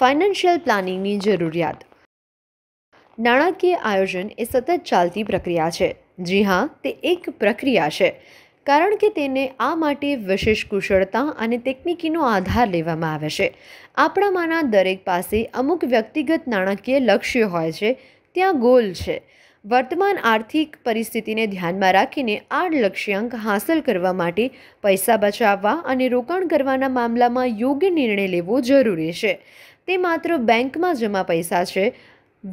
financial પ્લાનિંગની જરૂરિયાત નાણાકીય આયોજન એ સતત ચાલતી પ્રક્રિયા છે જી હા તે એક પ્રક્રિયા છે કારણ કે તેને આ માટે વિશેષ કુશળતા અને તકનિકીનો આધાર લેવામાં આવે છે આપણામાંના દરેક પાસે અમુક વ્યક્તિગત નાણાકીય લક્ષ્ય હોય છે ત્યાં ગોલ છે વર્તમાન આર્થિક પરિસ્થિતિને ધ્યાનમાં રાખીને આઠ લક્ષ્યાંક હાંસલ કરવા માટે પૈસા બચાવવા અને રોકાણ કરવાના મામલામાં યોગ્ય નિર્ણય લેવો જરૂરી છે તે માત્ર બેંકમાં જમા પૈસા છે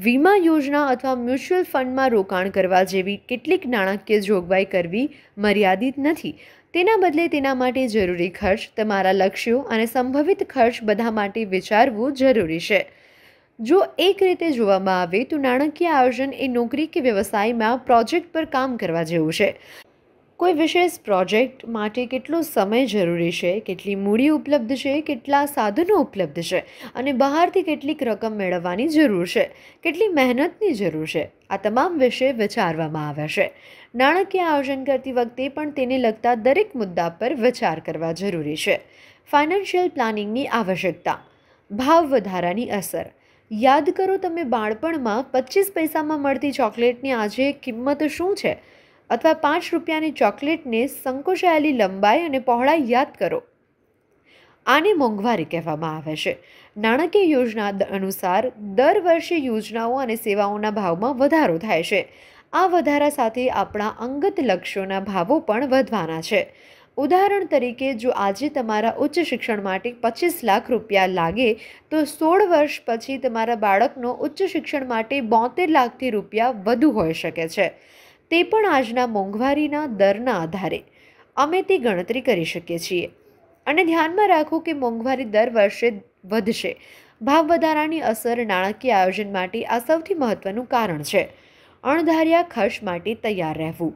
વીમા યોજના અથવા મ્યુચ્યુઅલ ફંડમાં રોકાણ કરવા જેવી કેટલીક નાણાકીય જોગવાઈ કરવી મર્યાદિત નથી તેના બદલે તેના માટે જરૂરી ખર્ચ તમારા લક્ષ્યો અને સંભવિત ખર્ચ બધા માટે વિચારવું જરૂરી છે જો એક રીતે જોવામાં આવે તો નાણાકીય આયોજન એ નોકરી કે વ્યવસાયમાં પ્રોજેક્ટ પર કામ કરવા જેવું છે કોઈ વિશેષ પ્રોજેક્ટ માટે કેટલો સમય જરૂરી છે કેટલી મૂડી ઉપલબ્ધ છે કેટલા સાધનો ઉપલબ્ધ છે અને બહારથી કેટલીક રકમ મેળવવાની જરૂર છે કેટલી મહેનતની જરૂર છે આ તમામ વિશે વિચારવામાં આવે છે નાણાકીય આયોજન કરતી વખતે પણ તેને લગતા દરેક મુદ્દા પર વિચાર કરવા જરૂરી છે ફાઇનાન્શિયલ પ્લાનિંગની આવશ્યકતા ભાવ વધારાની અસર યાદ કરો તમે બાળપણમાં પચીસ પૈસામાં મળતી ચોકલેટની આજે કિંમત શું છે અથવા પાંચ રૂપિયાની ચોકલેટને સંકોચાયેલી લંબાઈ અને પહોળાઈ યાદ કરો આને મોંઘવારી કહેવામાં આવે છે નાણાકીય યોજના અનુસાર દર વર્ષે યોજનાઓ અને સેવાઓના ભાવમાં વધારો થાય છે આ વધારા સાથે આપણા અંગત લક્ષ્યોના ભાવો પણ વધવાના છે ઉદાહરણ તરીકે જો આજે તમારા ઉચ્ચ શિક્ષણ માટે પચીસ લાખ રૂપિયા લાગે તો સોળ વર્ષ પછી તમારા બાળકનો ઉચ્ચ શિક્ષણ માટે બોતેર લાખથી રૂપિયા વધુ હોઈ શકે છે તે પણ આજના મોંઘવારીના દરના આધારે અમે તે ગણતરી કરી શકીએ છીએ અને ધ્યાનમાં રાખો કે મોંઘવારી દર વર્ષે વધશે ભાવ વધારાની અસર નાણાકીય આયોજન માટે આ સૌથી મહત્વનું કારણ છે અણધાર્યા ખર્ચ માટે તૈયાર રહેવું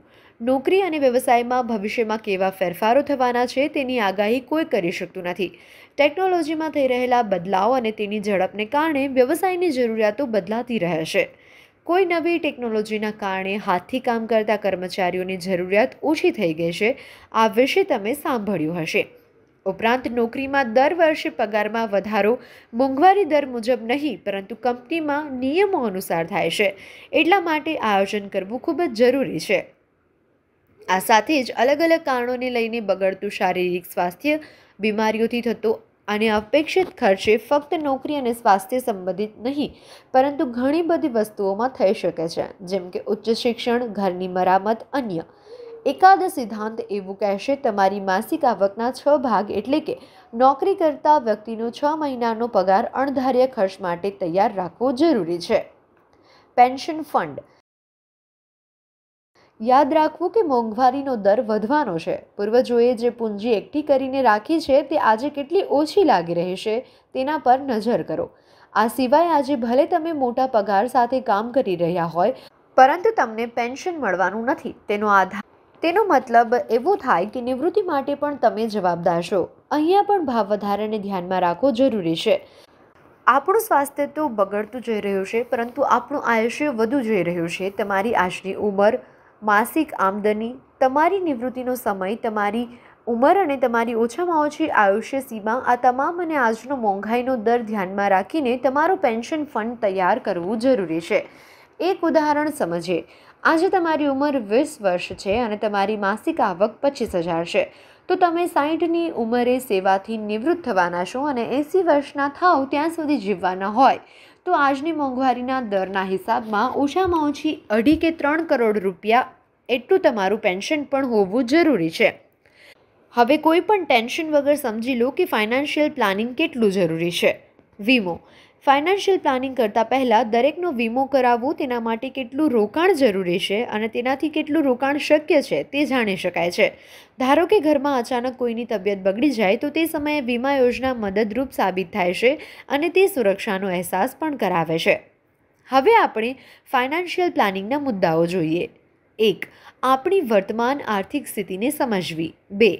નોકરી અને વ્યવસાયમાં ભવિષ્યમાં કેવા ફેરફારો થવાના છે તેની આગાહી કોઈ કરી શકતું નથી ટેકનોલોજીમાં થઈ રહેલા બદલાવ અને તેની ઝડપને કારણે વ્યવસાયની જરૂરિયાતો બદલાતી રહે છે કોઈ નવી ટેકનોલોજીના કારણે હાથથી કામ કરતા કર્મચારીઓની જરૂરિયાત ઓછી થઈ ગઈ છે આ વિશે તમે સાંભળ્યું હશે ઉપરાંત નોકરીમાં દર વર્ષે પગારમાં વધારો મોંઘવારી દર મુજબ નહીં પરંતુ કંપનીમાં નિયમો અનુસાર થાય છે એટલા માટે આયોજન કરવું ખૂબ જ જરૂરી છે આ સાથે જ અલગ અલગ કારણોને લઈને બગડતું શારીરિક સ્વાસ્થ્ય બીમારીઓથી થતો અને અપેક્ષિત ખર્ચે ફક્ત નોકરી અને સ્વાસ્થ્ય સંબંધિત નહીં પરંતુ ઘણી બધી વસ્તુઓમાં થઈ શકે છે જેમ કે ઉચ્ચ શિક્ષણ ઘરની મરામત અન્ય એકાદ સિદ્ધાંત એવું કહેશે તમારી માસિક આવકના છ ભાગ એટલે કે નોકરી કરતા વ્યક્તિનો છ મહિનાનો પગાર અણધાર્ય ખર્ચ માટે તૈયાર રાખવો જરૂરી છે પેન્શન ફંડ યાદ રાખવું કે મોંઘવારીનો દર વધવાનો છે પૂર્વજોએ જે પૂંજી એકઠી કરીને રાખી છે તે આજે કેટલી ઓછી લાગી રહેશે તેના પર નજર કરો આ સિવાય આજે ભલે તમે મોટા પગાર સાથે કામ કરી રહ્યા હોય પરંતુ તમને પેન્શન મળવાનું નથી તેનો આધાર તેનો મતલબ એવો થાય કે નિવૃત્તિ માટે પણ તમે જવાબદાર છો અહીંયા પણ ભાવ વધારાને ધ્યાનમાં રાખવો જરૂરી છે આપણું સ્વાસ્થ્ય તો બગડતું જઈ રહ્યું છે પરંતુ આપણું આયુષ્ય વધુ જઈ રહ્યું છે તમારી આજની ઉંમર માસિક આમદની તમારી નિવૃત્તિનો સમય તમારી ઉંમર અને તમારી ઓછામાં ઓછી આયુષ્ય સીમા આ તમામ અને આજનો મોંઘાઈનો દર ધ્યાનમાં રાખીને તમારું પેન્શન ફંડ તૈયાર કરવું જરૂરી છે એક ઉદાહરણ સમજીએ આજે તમારી ઉંમર વીસ વર્ષ છે અને તમારી માસિક આવક પચીસ હજાર છે તો તમે સાહીઠની ઉંમરે સેવાથી નિવૃત્ત થવાના છો અને એંસી વર્ષના થાવ ત્યાં સુધી જીવવાના હોય તો આજની મોંઘવારીના દરના હિસાબમાં ઓછામાં ઓછી અઢી કે ત્રણ કરોડ રૂપિયા એટલું તમારું પેન્શન પણ હોવું જરૂરી છે હવે કોઈ પણ ટેન્શન વગર સમજી લો કે ફાઇનાન્શિયલ પ્લાનિંગ કેટલું જરૂરી છે વીમો ફાઇનાન્શિયલ પ્લાનિંગ કરતાં પહેલાં દરેકનો વીમો કરાવવો તેના માટે કેટલું રોકાણ જરૂરી છે અને તેનાથી કેટલું રોકાણ શક્ય છે તે જાણી શકાય છે ધારો કે ઘરમાં અચાનક કોઈની તબિયત બગડી જાય તો તે સમયે વીમા યોજના મદદરૂપ સાબિત થાય છે અને તે સુરક્ષાનો અહેસાસ પણ કરાવે છે હવે આપણે ફાઇનાન્શિયલ પ્લાનિંગના મુદ્દાઓ જોઈએ એક આપણી વર્તમાન આર્થિક સ્થિતિને સમજવી બે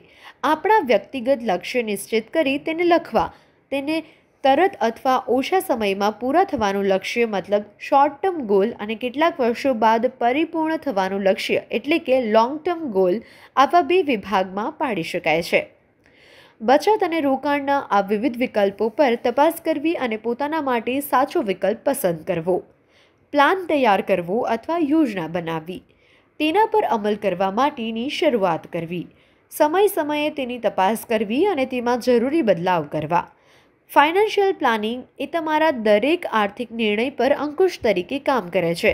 આપણા વ્યક્તિગત લક્ષ્ય નિશ્ચિત કરી તેને લખવા તેને તરત અથવા ઓછા સમયમાં પૂરા થવાનું લક્ષ્ય મતલબ શોર્ટ ટર્મ ગોલ અને કેટલાક વર્ષો બાદ પરિપૂર્ણ થવાનું લક્ષ્ય એટલે કે લોંગ ટર્મ ગોલ આવા બે વિભાગમાં પાડી શકાય છે બચત અને રોકાણના આ વિવિધ વિકલ્પો પર તપાસ કરવી અને પોતાના માટે સાચો વિકલ્પ પસંદ કરવો પ્લાન તૈયાર કરવો અથવા યોજના બનાવવી તેના પર અમલ કરવા માટેની શરૂઆત કરવી સમય સમયે તેની તપાસ કરવી અને તેમાં જરૂરી બદલાવ કરવા ફાઇનાન્શિયલ પ્લાનિંગ એ તમારા દરેક આર્થિક નિર્ણય પર અંકુશ તરીકે કામ કરે છે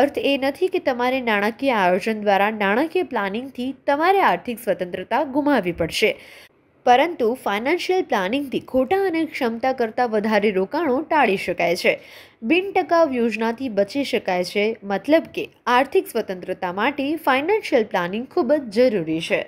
અર્થ એ નથી કે તમારે નાણાકીય આયોજન દ્વારા નાણાકીય પ્લાનિંગથી તમારે આર્થિક સ્વતંત્રતા ગુમાવવી પડશે પરંતુ ફાઇનાન્શિયલ પ્લાનિંગથી ખોટા અને ક્ષમતા કરતાં વધારે રોકાણો ટાળી શકાય છે બિન ટકાઉ યોજનાથી બચી શકાય છે મતલબ કે આર્થિક સ્વતંત્રતા માટે ફાઇનાન્શિયલ પ્લાનિંગ ખૂબ જ જરૂરી છે